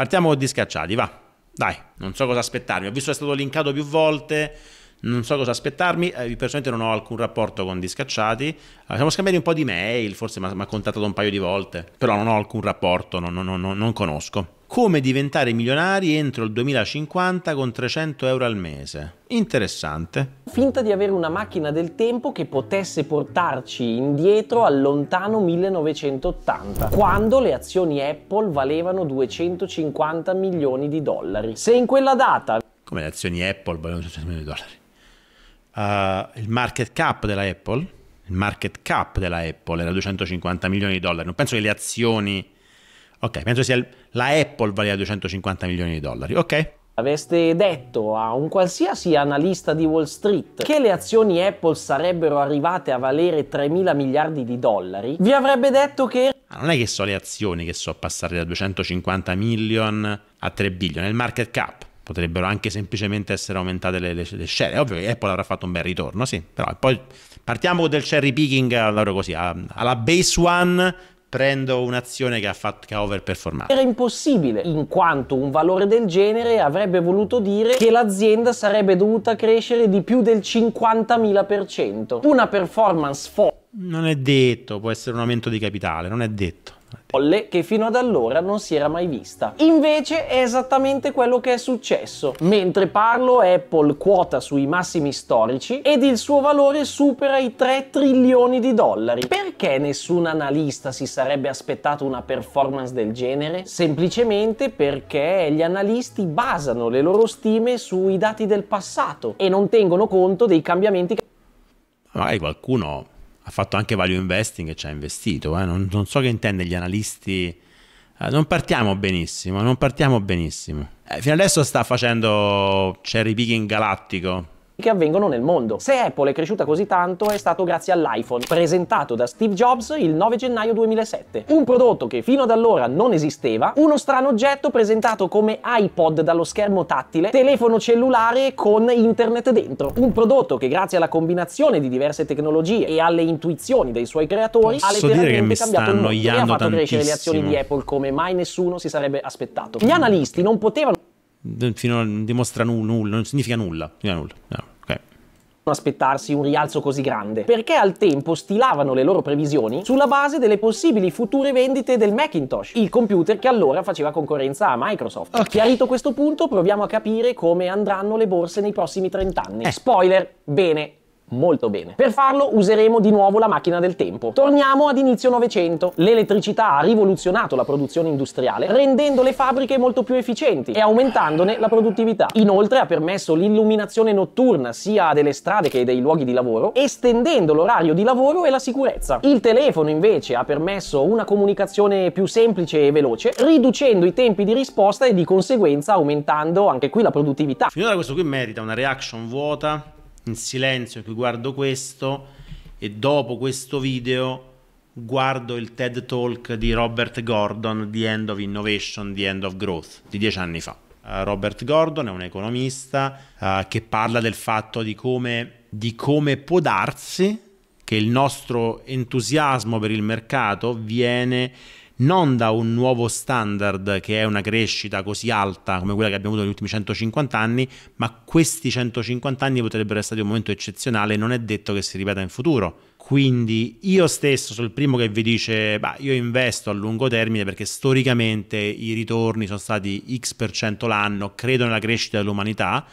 Partiamo con Discacciati, va. Dai, non so cosa aspettarmi. Ho visto che è stato linkato più volte, non so cosa aspettarmi, eh, personalmente non ho alcun rapporto con Discacciati, eh, siamo scambiati un po' di mail, forse mi ha contattato un paio di volte, però non ho alcun rapporto, non, non, non, non conosco. Come diventare milionari entro il 2050 con 300 euro al mese. Interessante. Finta di avere una macchina del tempo che potesse portarci indietro al lontano 1980, quando le azioni Apple valevano 250 milioni di dollari. Se in quella data... Come le azioni Apple valevano 250 milioni di dollari? Eh, il market cap della Apple, il market cap della Apple era 250 milioni di dollari, non penso che le azioni, ok, penso sia il... la Apple valeva 250 milioni di dollari, ok? Aveste detto a un qualsiasi analista di Wall Street che le azioni Apple sarebbero arrivate a valere 3 mila miliardi di dollari, vi avrebbe detto che non è che so le azioni che so passare da 250 milion a 3 billion, è il market cap potrebbero anche semplicemente essere aumentate le, le, le share. È ovvio che Apple avrà fatto un bel ritorno, sì, però poi partiamo del cherry picking allora così, alla base one prendo un'azione che ha, fatto, che ha overperformato. Era impossibile, in quanto un valore del genere avrebbe voluto dire che l'azienda sarebbe dovuta crescere di più del 50.000%. Una performance forte. Non è detto, può essere un aumento di capitale, non è detto che fino ad allora non si era mai vista. Invece è esattamente quello che è successo. Mentre parlo Apple quota sui massimi storici ed il suo valore supera i 3 trilioni di dollari. Perché nessun analista si sarebbe aspettato una performance del genere? Semplicemente perché gli analisti basano le loro stime sui dati del passato e non tengono conto dei cambiamenti che... Magari qualcuno ha fatto anche value investing e ci ha investito. Eh? Non, non, so che intende gli analisti. Eh, non partiamo benissimo, non partiamo benissimo. Eh, fino adesso sta facendo cherry picking galattico che avvengono nel mondo. Se Apple è cresciuta così tanto è stato grazie all'iPhone, presentato da Steve Jobs il 9 gennaio 2007. Un prodotto che fino ad allora non esisteva, uno strano oggetto presentato come iPod dallo schermo tattile, telefono cellulare con internet dentro. Un prodotto che grazie alla combinazione di diverse tecnologie e alle intuizioni dei suoi creatori Posso ha letteralmente cambiato il mondo e ha fatto tantissimo. crescere le azioni di Apple come mai nessuno si sarebbe aspettato. Gli analisti non potevano... Fino non dimostra nulla, non significa nulla, significa nulla. No aspettarsi un rialzo così grande, perché al tempo stilavano le loro previsioni sulla base delle possibili future vendite del Macintosh, il computer che allora faceva concorrenza a Microsoft. Okay. Chiarito questo punto, proviamo a capire come andranno le borse nei prossimi 30 anni. Eh. Spoiler, bene, molto bene. Per farlo useremo di nuovo la macchina del tempo. Torniamo ad inizio Novecento. L'elettricità ha rivoluzionato la produzione industriale, rendendo le fabbriche molto più efficienti e aumentandone la produttività. Inoltre ha permesso l'illuminazione notturna sia delle strade che dei luoghi di lavoro, estendendo l'orario di lavoro e la sicurezza. Il telefono invece ha permesso una comunicazione più semplice e veloce, riducendo i tempi di risposta e di conseguenza aumentando anche qui la produttività. Finora questo qui merita una reaction vuota in silenzio che guardo questo e dopo questo video guardo il TED Talk di Robert Gordon, The End of Innovation, The End of Growth, di dieci anni fa. Eh, Robert Gordon è un economista uh, che parla del fatto di come, di come può darsi che il nostro entusiasmo per il mercato viene non da un nuovo standard che è una crescita così alta come quella che abbiamo avuto negli ultimi 150 anni, ma questi 150 anni potrebbero essere stati un momento eccezionale, non è detto che si ripeta in futuro. Quindi io stesso sono il primo che vi dice, bah, io investo a lungo termine perché storicamente i ritorni sono stati X% l'anno, credo nella crescita dell'umanità,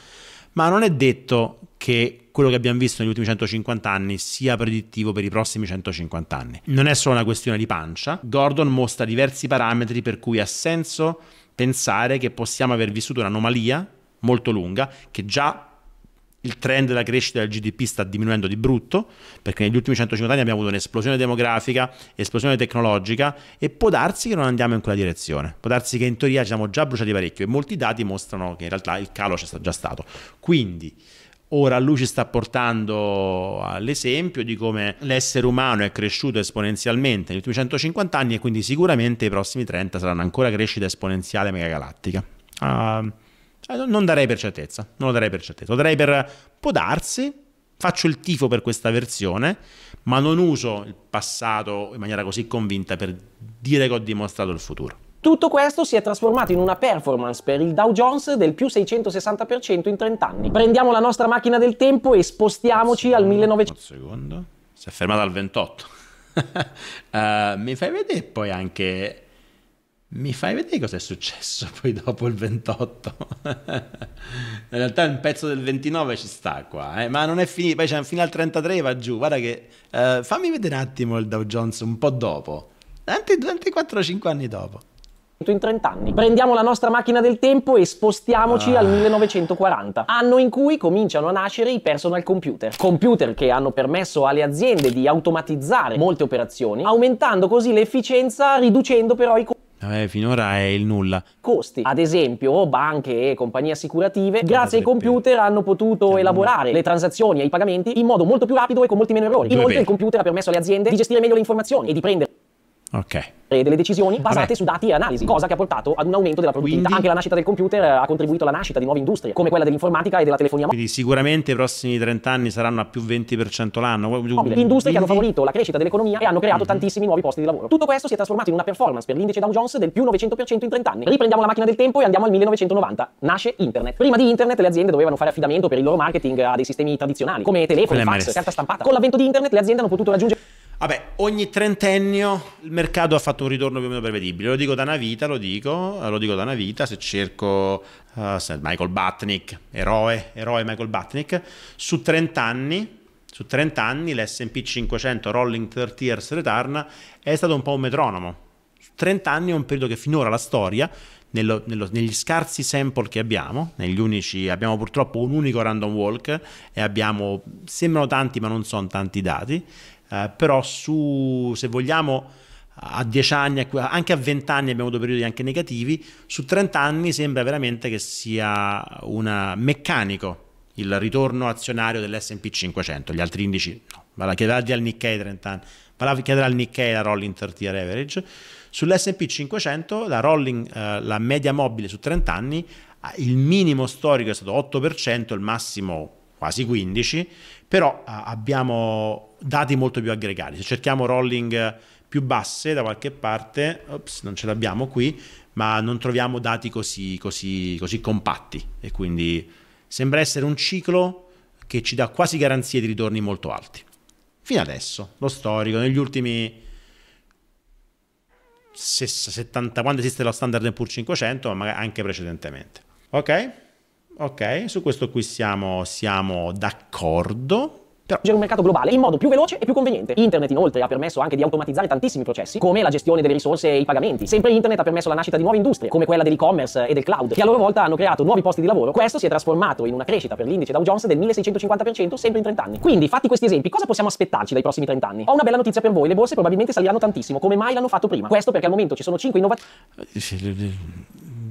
ma non è detto che quello che abbiamo visto negli ultimi 150 anni sia predittivo per i prossimi 150 anni. Non è solo una questione di pancia, Gordon mostra diversi parametri per cui ha senso pensare che possiamo aver vissuto un'anomalia molto lunga che già il trend della crescita del GDP sta diminuendo di brutto, perché negli ultimi 150 anni abbiamo avuto un'esplosione demografica, esplosione tecnologica e può darsi che non andiamo in quella direzione, può darsi che in teoria ci siamo già bruciati parecchio e molti dati mostrano che in realtà il calo c'è già stato. Quindi Ora lui ci sta portando all'esempio di come l'essere umano è cresciuto esponenzialmente negli ultimi 150 anni e quindi sicuramente i prossimi 30 saranno ancora crescita esponenziale megagalattica. Uh, ehm, cioè, non darei per certezza, non lo darei per certezza, lo darei per può darsi, faccio il tifo per questa versione, ma non uso il passato in maniera così convinta per dire che ho dimostrato il futuro. Tutto questo si è trasformato in una performance per il Dow Jones del più 660% in 30 anni. Prendiamo la nostra macchina del tempo e spostiamoci al 1900. Un secondo, si è fermata al 28. uh, eh, mi fai vedere poi anche mi fai vedere cosa è successo poi dopo il 28? in realtà un pezzo del 29 ci sta qua, eh? ma non è finito, poi c'è fino al 33 va giù, guarda che... Eh, fammi vedere un attimo il Dow Jones un po' dopo, tanti 4 5 anni dopo in 30 anni. Prendiamo la nostra macchina del tempo e spostiamoci ah. al 1940, anno in cui cominciano a nascere i personal computer. Computer che hanno permesso alle aziende di automatizzare molte operazioni, aumentando così l'efficienza, riducendo però i costi. Eh, finora è il nulla. Costi. Ad esempio, banche e compagnie assicurative, grazie ai computer, hanno potuto elaborare le transazioni e i pagamenti in modo molto più rapido e con molti meno errori. Inoltre, il computer ha permesso alle aziende di gestire meglio le informazioni e di prendere Ok. E delle decisioni basate Vabbè. su dati e analisi, cosa che ha portato ad un aumento della produttività. Quindi... Anche la nascita del computer ha contribuito alla nascita di nuove industrie, come quella dell'informatica e della telefonia mobile. Quindi sicuramente i prossimi 30 anni saranno a più 20% l'anno. Mobile. Industrie che hanno favorito la crescita dell'economia e hanno creato mm-hmm. tantissimi nuovi posti di lavoro. Tutto questo si è trasformato in una performance per l'indice Dow Jones del più 900% in 30 anni. Riprendiamo la macchina del tempo e andiamo al 1990. Nasce internet. Prima di internet le aziende dovevano fare affidamento per il loro marketing a dei sistemi tradizionali, come telefoni, fax, carta stampata. Con l'avvento di internet le aziende hanno potuto raggiungere Vabbè, ogni trentennio il mercato ha fatto un ritorno più o meno prevedibile. Lo dico da una vita, lo dico, eh, lo dico da una vita. Se cerco uh, Michael Batnick, eroe, eroe Michael Batnick, su 30 anni, su 30 anni l'SP 500 Rolling 30 Years Return è stato un po' un metronomo. 30 anni è un periodo che finora la storia nello, nello, negli scarsi sample che abbiamo, negli unici, abbiamo purtroppo un unico random walk e abbiamo, sembrano tanti ma non sono tanti dati, eh, però su, se vogliamo, a 10 anni, anche a 20 anni abbiamo avuto periodi anche negativi, su 30 anni sembra veramente che sia un meccanico il ritorno azionario dell'S&P 500, gli altri indici no, va la chiederà al Nikkei 30 anni, va la chiederà al Nikkei la Rolling 30 Average, sull'S&P 500 la, rolling, eh, la media mobile su 30 anni, il minimo storico è stato 8%, il massimo quasi 15, però eh, abbiamo dati molto più aggregati. Se cerchiamo rolling più basse da qualche parte, ops, non ce l'abbiamo qui, ma non troviamo dati così, così, così compatti e quindi sembra essere un ciclo che ci dà quasi garanzie di ritorni molto alti. Fino adesso, lo storico, negli ultimi 70, quando esiste lo standard Poor's 500, ma anche precedentemente. Ok? ok, su questo qui siamo, siamo d'accordo. Però un mercato globale in modo più veloce e più conveniente. Internet inoltre ha permesso anche di automatizzare tantissimi processi, come la gestione delle risorse e i pagamenti. Sempre internet ha permesso la nascita di nuove industrie, come quella dell'e-commerce e del cloud, che a loro volta hanno creato nuovi posti di lavoro. Questo si è trasformato in una crescita per l'indice Dow Jones del 1650% sempre in 30 anni. Quindi, fatti questi esempi, cosa possiamo aspettarci dai prossimi 30 anni? Ho una bella notizia per voi, le borse probabilmente saliranno tantissimo, come mai l'hanno fatto prima. Questo perché al momento ci sono 5 innovazioni eh,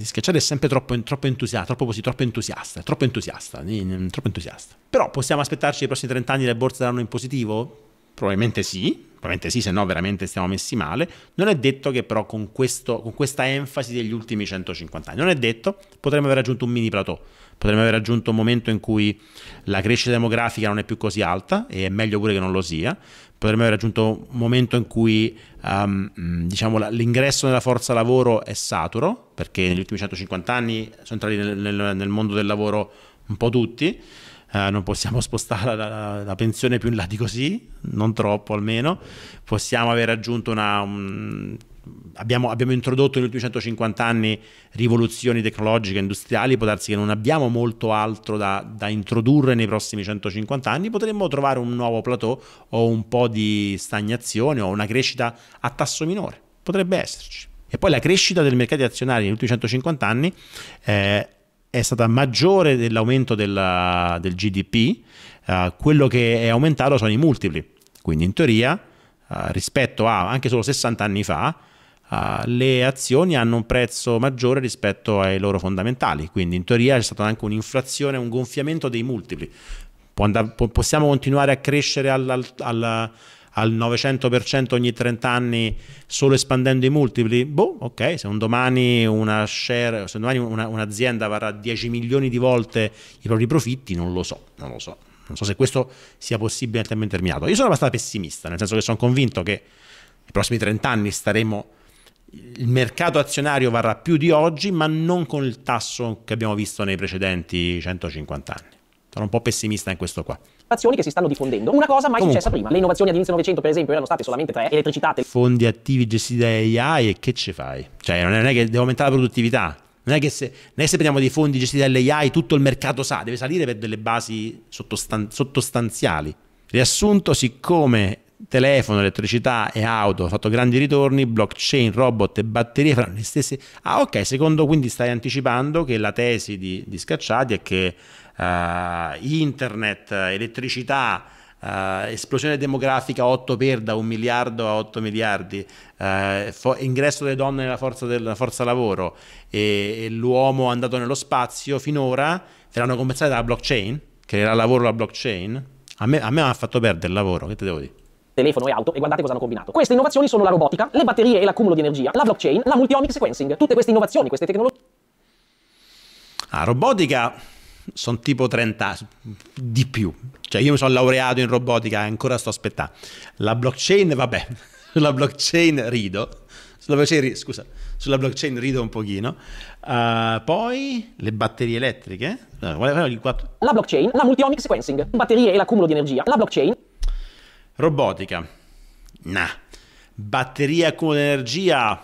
Sketchad cioè, è sempre troppo, troppo entusiasta, troppo, così, troppo entusiasta, troppo entusiasta, troppo entusiasta. Però possiamo aspettarci che i prossimi 30 anni le borse saranno in positivo? Probabilmente sì, probabilmente sì, se no veramente stiamo messi male, non è detto che però con, questo, con questa enfasi degli ultimi 150 anni, non è detto, potremmo aver raggiunto un mini plateau, potremmo aver raggiunto un momento in cui la crescita demografica non è più così alta e è meglio pure che non lo sia, potremmo aver raggiunto un momento in cui um, diciamo, l'ingresso nella forza lavoro è saturo, perché negli ultimi 150 anni sono entrati nel, nel, nel mondo del lavoro un po' tutti, eh, non possiamo spostare la, la, la, pensione più in là di così, non troppo almeno, possiamo aver raggiunto una... Um, abbiamo, abbiamo, introdotto negli ultimi 150 anni rivoluzioni tecnologiche, industriali, può darsi che non abbiamo molto altro da, da introdurre nei prossimi 150 anni, potremmo trovare un nuovo plateau o un po' di stagnazione o una crescita a tasso minore, potrebbe esserci. E poi la crescita del mercato azionario negli ultimi 150 anni eh, è stata maggiore dell'aumento della, del GDP, uh, eh, quello che è aumentato sono i multipli. Quindi in teoria, uh, rispetto a anche solo 60 anni fa, Uh, le azioni hanno un prezzo maggiore rispetto ai loro fondamentali, quindi in teoria c'è stata anche un'inflazione, un gonfiamento dei multipli. Andare, possiamo continuare a crescere alla, alla, al 900% ogni 30 anni solo espandendo i multipli? Boh, ok, se un domani, una share, se un domani una, un'azienda varrà 10 milioni di volte i propri profitti, non lo so, non lo so. Non so se questo sia possibile nel tempo interminato. Io sono abbastanza pessimista, nel senso che sono convinto che nei prossimi 30 anni staremo il mercato azionario varrà più di oggi, ma non con il tasso che abbiamo visto nei precedenti 150 anni. Sono un po' pessimista in questo qua innovazioni che si stanno diffondendo. Una cosa mai successa prima. Le innovazioni ad inizio Novecento, per esempio, erano state solamente tre: elettricità, fondi attivi gestiti da AI e che ci fai? Cioè, non è che devo aumentare la produttività. Non è che se, non è se prendiamo dei fondi gestiti dall'AI, tutto il mercato sa, deve salire per delle basi sottostan- sottostanziali. Riassunto, siccome telefono, elettricità e auto hanno fatto grandi ritorni, blockchain, robot e batterie faranno le stesse. Ah, ok, secondo quindi stai anticipando che la tesi di, di Scacciati è che eh, internet, elettricità, eh, esplosione demografica 8 per da 1 miliardo a 8 miliardi, eh, fo- ingresso delle donne nella forza, del, forza lavoro e, e l'uomo andato nello spazio finora verranno compensate dalla blockchain, creerà lavoro la blockchain. A me, a me ha fatto perdere il lavoro, che te devo dire? telefono e auto e guardate cosa hanno combinato. Queste innovazioni sono la robotica, le batterie e l'accumulo di energia, la blockchain, la multiomic sequencing, tutte queste innovazioni, queste tecnologie. Ah, robotica sono tipo 30 di più. Cioè io mi sono laureato in robotica e ancora sto aspettando. La blockchain, vabbè, sulla blockchain rido. Sulla blockchain, scusa, sulla blockchain rido un pochino. Uh, poi le batterie elettriche. La blockchain, la multiomic sequencing, batterie e l'accumulo di energia. La blockchain. Robotica. Nah. Batteria, accumulo di energia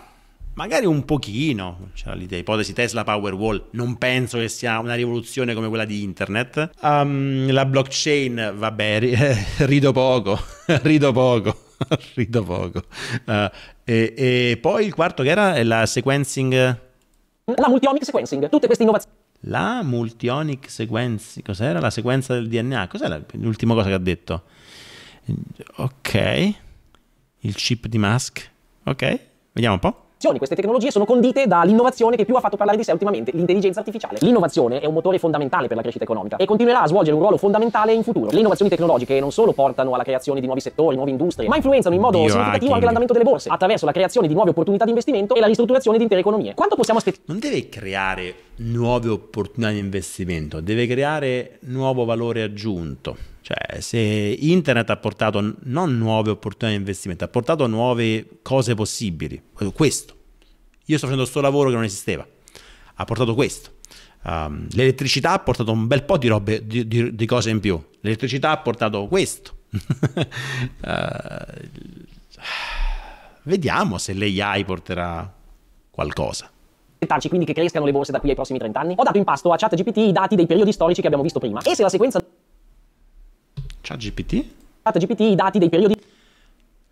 Magari un pochino, c'era l'idea, ipotesi Tesla Powerwall, non penso che sia una rivoluzione come quella di internet. Um, la blockchain, vabbè, rido poco, rido poco, rido poco. Uh, e, e, poi il quarto che era la sequencing... La multiomic sequencing, tutte queste innovazioni. La multionic sequencing, cos'era? La sequenza del DNA, cos'era l'ultima cosa che ha detto? Ok, il chip di Musk, ok, vediamo un po' innovazioni. Queste tecnologie sono condite dall'innovazione che più ha fatto parlare di sé ultimamente, l'intelligenza artificiale. L'innovazione è un motore fondamentale per la crescita economica e continuerà a svolgere un ruolo fondamentale in futuro. Le innovazioni tecnologiche non solo portano alla creazione di nuovi settori, nuove industrie, ma influenzano in modo Dio significativo anche l'andamento delle borse, attraverso la creazione di nuove opportunità di investimento e la ristrutturazione di intere economie. Quanto possiamo aspettare? Non deve creare nuove opportunità di investimento, deve creare nuovo valore aggiunto cioè, se internet ha portato non nuove opportunità di investimento, ha portato nuove cose possibili. Eh, questo. Io sto facendo questo lavoro che non esisteva. Ha portato questo. Um, l'elettricità ha portato un bel po' di, robe, di, di, di cose in più. L'elettricità ha portato questo. uh, vediamo se l'AI porterà qualcosa quindi che crescano le borse da qui ai prossimi 30 anni, ho dato in pasto a ChatGPT i dati dei periodi storici che abbiamo visto prima. E se la sequenza ChatGPT? GPT? i dati dei periodi.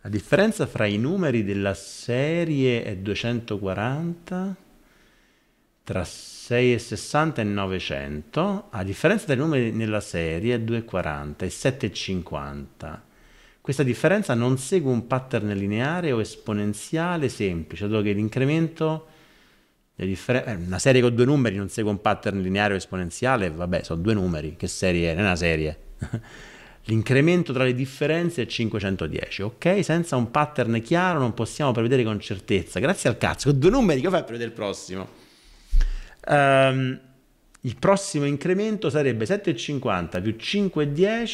La differenza fra i numeri della serie è 240 tra 6 e 60 900, la differenza dei numeri nella serie è 240 e 750. Questa differenza non segue un pattern lineare o esponenziale semplice, dato che l'incremento eh, una serie con due numeri non segue un pattern lineare o esponenziale, vabbè, sono due numeri, che serie è? Non è una serie. L'incremento tra le differenze è 510, ok? Senza un pattern chiaro non possiamo prevedere con certezza. Grazie al cazzo, con due numeri che fai a prevedere il prossimo? Um, il prossimo incremento sarebbe 7,50 più 5,10,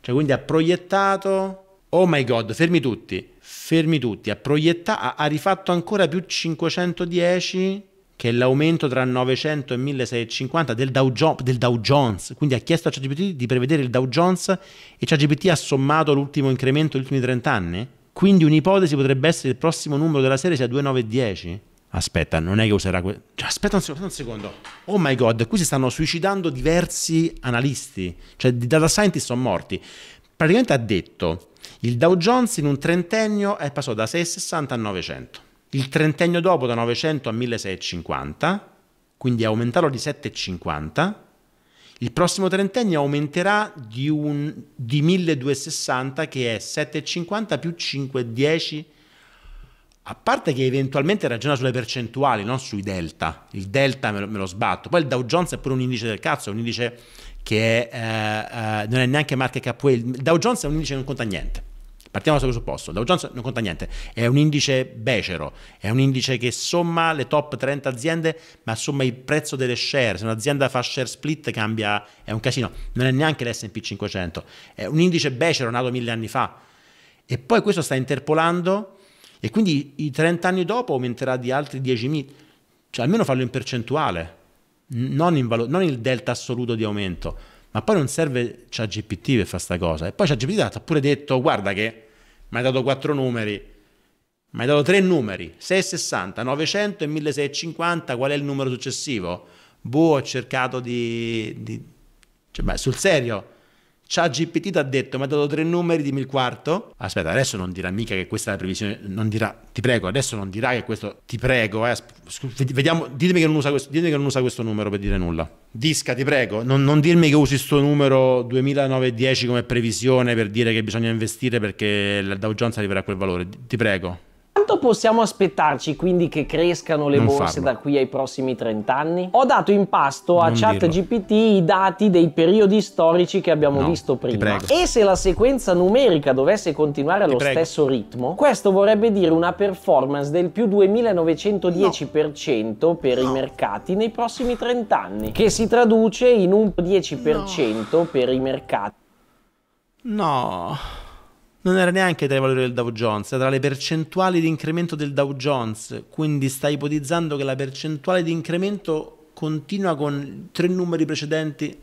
cioè quindi ha proiettato... Oh my god, fermi tutti, fermi tutti, ha proiettato, ha rifatto ancora più 510 che è l'aumento tra 900 e 1650 del Dow, jo- del Dow Jones, quindi ha chiesto a ChatGPT di prevedere il Dow Jones e ChatGPT ha sommato l'ultimo incremento degli ultimi 30 anni? Quindi un'ipotesi potrebbe essere che il prossimo numero della serie sia 2910? Aspetta, non è che userà que- cioè, aspetta un secondo, un secondo, Oh my god, qui si stanno suicidando diversi analisti, cioè i data scientist sono morti. Praticamente ha detto il Dow Jones in un trentennio è passato da 660 a 900. Il trentennio dopo da 900 a 1650, quindi aumentarlo di 7,50. Il prossimo trentennio aumenterà di, un, di 1260 che è 7,50 più 5,10. A parte che eventualmente ragiona sulle percentuali, non sui delta. Il delta me lo, me lo sbatto. Poi il Dow Jones è pure un indice del cazzo, è un indice che è, eh, eh, non è neanche market cap. Il Dow Jones è un indice che non conta niente. Partiamo da questo presupposto. Dow Jones non conta niente, è un indice becero, è un indice che somma le top 30 aziende, ma somma il prezzo delle share. Se un'azienda fa share split cambia, è un casino. Non è neanche l'S&P 500, è un indice becero nato mille anni fa. E poi questo sta interpolando e quindi i 30 anni dopo aumenterà di altri 10.000, cioè almeno farlo in percentuale, non, in non il delta assoluto di aumento. Ma poi non serve ChatGPT per fare questa cosa. E poi ChatGPT ha pure detto, guarda che mi hai dato quattro numeri, mi hai dato tre numeri, 660, 900 e 1650, qual è il numero successivo? Boh, ho cercato di... di... Cioè, beh, sul serio, Chat GPT ti ha detto, mi ha dato tre numeri, dimmi il quarto. Aspetta, adesso non dirà mica che questa è la previsione, non dirà, ti prego, adesso non dirà che questo, ti prego, eh, vediamo, ditemi che, non usa questo, ditemi che non usa questo numero per dire nulla. Disca, ti prego, non, non dirmi che usi questo numero 2009-10 come previsione per dire che bisogna investire perché la Dow Jones arriverà a quel valore, ti prego quanto possiamo aspettarci quindi che crescano le non borse farlo. da qui ai prossimi 30 anni? Ho dato in pasto a ChatGPT i dati dei periodi storici che abbiamo no, visto prima. E se la sequenza numerica dovesse continuare allo stesso ritmo, questo vorrebbe dire una performance del più 2910% no. per no. i mercati nei prossimi 30 anni, che si traduce in un 10% per i mercati. No non era neanche tra i valori del Dow Jones, era tra le percentuali di incremento del Dow Jones, quindi sta ipotizzando che la percentuale di incremento continua con tre numeri precedenti.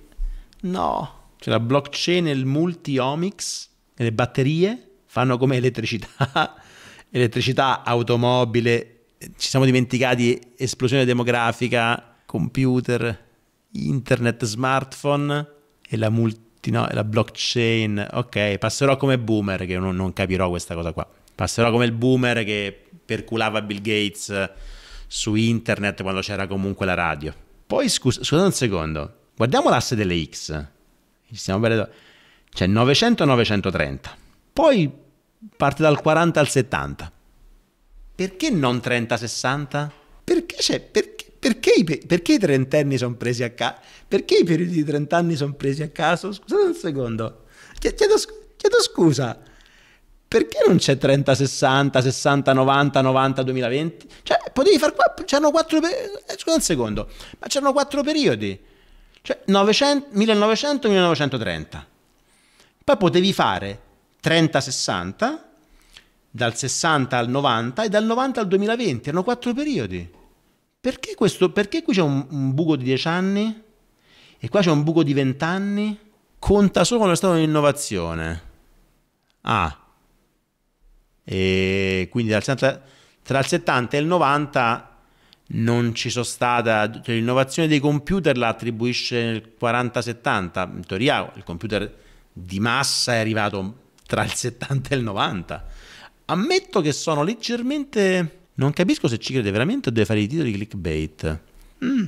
No, Cioè la blockchain e il multiomics e le batterie fanno come elettricità, elettricità, automobile, ci siamo dimenticati esplosione demografica, computer, internet, smartphone e la multi no, la blockchain, ok, passerò come boomer, che non, non capirò questa cosa qua, passerò come il boomer che perculava Bill Gates eh, su internet quando c'era comunque la radio. Poi scusa, scusate un secondo, guardiamo l'asse delle X, Stiamo c'è 900-930, poi parte dal 40 al 70. Perché non 30-60? Perché, perché perché i, perché i trentenni sono presi a caso? Perché i periodi di trent'anni sono presi a caso? Scusate un secondo, chiedo, chiedo scusa. Perché non c'è 30, 60, 60, 90, 90, 2020? Cioè, potevi fare qua, c'erano quattro, periodi, eh, scusa un secondo, ma c'erano quattro periodi. Cioè, 1900-1930. Poi potevi fare 30-60, dal 60 al 90 e dal 90 al 2020, erano quattro periodi. Perché, questo, perché qui c'è un, un, buco di 10 anni e qua c'è un buco di 20 anni? Conta solo lo è stata un'innovazione. Ah, e quindi dal 70, tra il 70 e il 90 non ci sono state. cioè l'innovazione dei computer la attribuisce nel 40-70, in teoria il computer di massa è arrivato tra il 70 e il 90. Ammetto che sono leggermente non capisco se ci crede veramente o deve fare i titoli clickbait. Mm.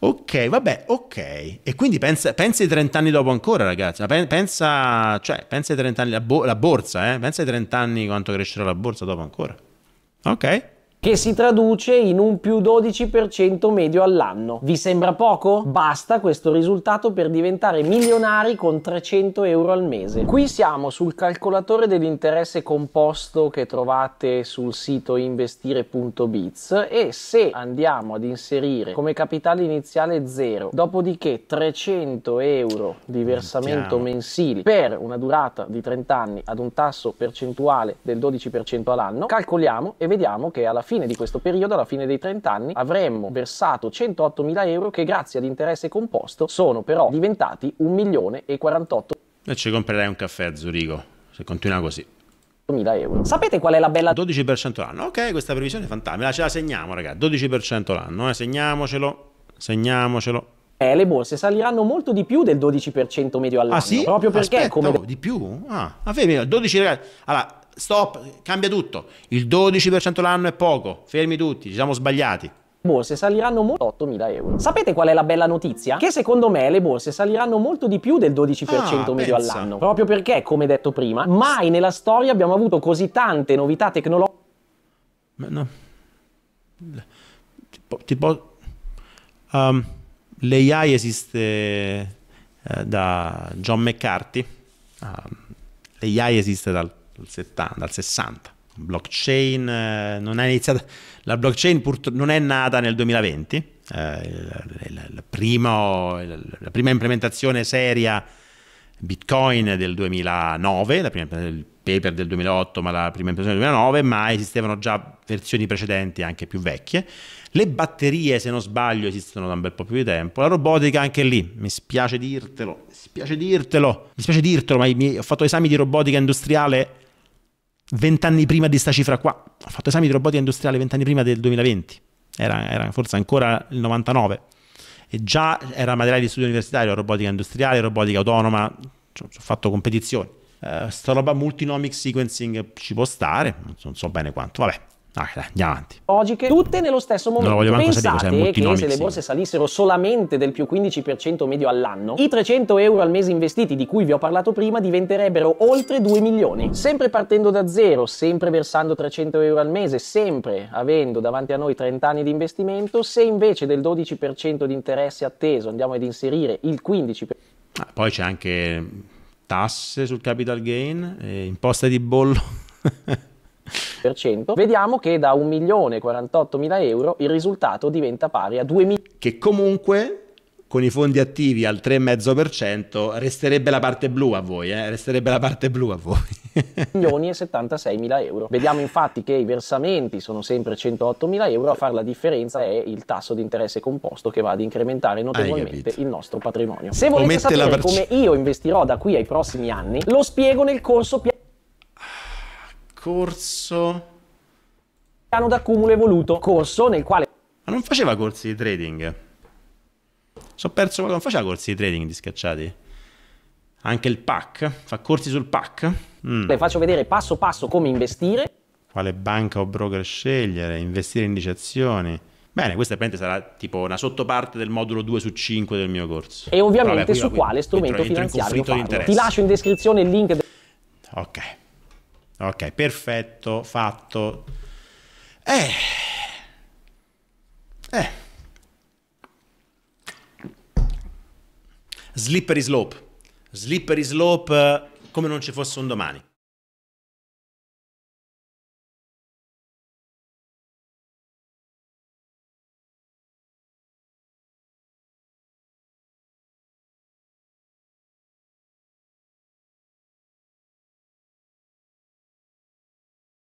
Ok, vabbè, ok. E quindi pensa, pensa ai 30 anni dopo ancora, ragazzi. Pensa, cioè, pensa ai 30 anni, la, bo la borsa, eh? Pensa ai 30 anni quanto crescerà la borsa dopo ancora. Ok che si traduce in un più 12% medio all'anno. Vi sembra poco? Basta questo risultato per diventare milionari con 300 euro al mese. Qui siamo sul calcolatore dell'interesse composto che trovate sul sito investire.biz e se andiamo ad inserire come capitale iniziale 0, dopodiché 300 euro di versamento mensile per una durata di 30 anni ad un tasso percentuale del 12% all'anno, calcoliamo e vediamo che alla fine fine di questo periodo, alla fine dei 30 anni, avremmo versato 108.000 euro che grazie ad interesse composto sono però diventati 1 milione e 48. E ci comprerai un caffè a Zurigo, se continua così. 1.000 euro. Sapete qual è la bella... 12% l'anno, ok, questa previsione è fantastica, ce la segniamo ragazzi, 12% l'anno, eh? segniamocelo, segniamocelo. Eh, le borse saliranno molto di più del 12% medio all'anno. Ah sì? Proprio perché Aspetta, come... Oh, di più? Ah, a me 12 ragazzi. Allora, stop, cambia tutto. Il 12% l'anno è poco, fermi tutti, ci siamo sbagliati borse saliranno molto 8.000 euro. Sapete qual è la bella notizia? Che secondo me le borse saliranno molto di più del 12% ah, medio pensa. all'anno. Proprio perché, come detto prima, mai nella storia abbiamo avuto così tante novità tecnologiche. Ma no. Tipo, tipo um, l'AI esiste eh, da John McCarthy. Um, L'AI esiste dal dal 70, dal 60. Blockchain eh, non è iniziata, la blockchain purtro- non è nata nel 2020, eh, il, il, il primo, la prima implementazione seria Bitcoin del 2009, la prima, il paper del 2008, ma la prima implementazione del 2009, ma esistevano già versioni precedenti anche più vecchie. Le batterie, se non sbaglio, esistono da un bel po' più di tempo. La robotica anche lì, mi spiace dirtelo, mi spiace dirtelo, mi spiace dirtelo, ma ho fatto esami di robotica industriale vent'anni prima di sta cifra qua. Ho fatto esami di robotica industriale vent'anni prima del 2020, era, era, forse ancora il 99, e già era materiale di studio universitario, robotica industriale, robotica autonoma, ho fatto competizioni. Uh, sta roba multinomic sequencing ci può stare, non so bene quanto, vabbè. Ah, dai, andiamo avanti. Logiche, tutte nello stesso momento. Non Pensate sapere, che se le borse salissero solamente del più 15% medio all'anno, i 300 euro al mese investiti di cui vi ho parlato prima diventerebbero oltre 2 milioni. Sempre partendo da zero, sempre versando 300 euro al mese, sempre avendo davanti a noi 30 anni di investimento, se invece del 12% di interesse atteso andiamo ad inserire il 15%. Ah, poi c'è anche tasse sul capital gain, eh, imposta di bollo. vediamo che da 1.048.000 euro il risultato diventa pari a 2.000. Che comunque con i fondi attivi al 3,5% resterebbe la parte blu a voi, eh? resterebbe la parte blu a voi. milioni e 76 mila euro. Vediamo infatti che i versamenti sono sempre 108 mila euro, a fare la differenza è il tasso di interesse composto che va ad incrementare notevolmente il nostro patrimonio. Se volete Omette sapere come io investirò da qui ai prossimi anni, lo spiego nel corso... Pia- corso... Piano d'accumulo evoluto, corso nel quale... Ma non faceva corsi di trading? Sono perso ma non faceva corsi di trading di scacciati? Anche il pack? Fa corsi sul pack? Mm. Le faccio vedere passo passo come investire. Quale banca o broker scegliere? Investire in dicezioni? Bene, questa sarà tipo una sottoparte del modulo 2 su 5 del mio corso. E ovviamente Vabbè, su quale strumento entro, finanziario entro Ti lascio in descrizione il link. De ok. Ok, perfetto, fatto. Eh. Eh. Slippery slope. Slippery slope eh, come non ci fosse un domani.